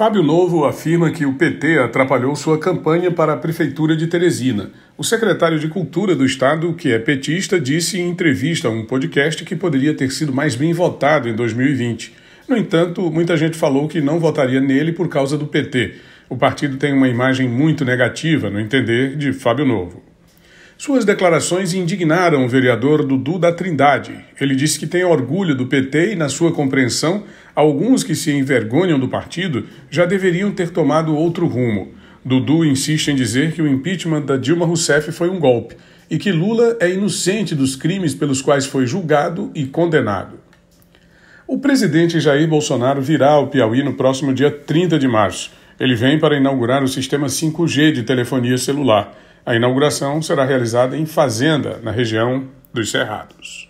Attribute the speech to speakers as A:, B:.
A: Fábio Novo afirma que o PT atrapalhou sua campanha para a Prefeitura de Teresina. O secretário de Cultura do Estado, que é petista, disse em entrevista a um podcast que poderia ter sido mais bem votado em 2020. No entanto, muita gente falou que não votaria nele por causa do PT. O partido tem uma imagem muito negativa, no entender de Fábio Novo. Suas declarações indignaram o vereador Dudu da Trindade. Ele disse que tem orgulho do PT e, na sua compreensão, alguns que se envergonham do partido já deveriam ter tomado outro rumo. Dudu insiste em dizer que o impeachment da Dilma Rousseff foi um golpe e que Lula é inocente dos crimes pelos quais foi julgado e condenado. O presidente Jair Bolsonaro virá ao Piauí no próximo dia 30 de março. Ele vem para inaugurar o sistema 5G de telefonia celular. A inauguração será realizada em Fazenda, na região dos Cerrados.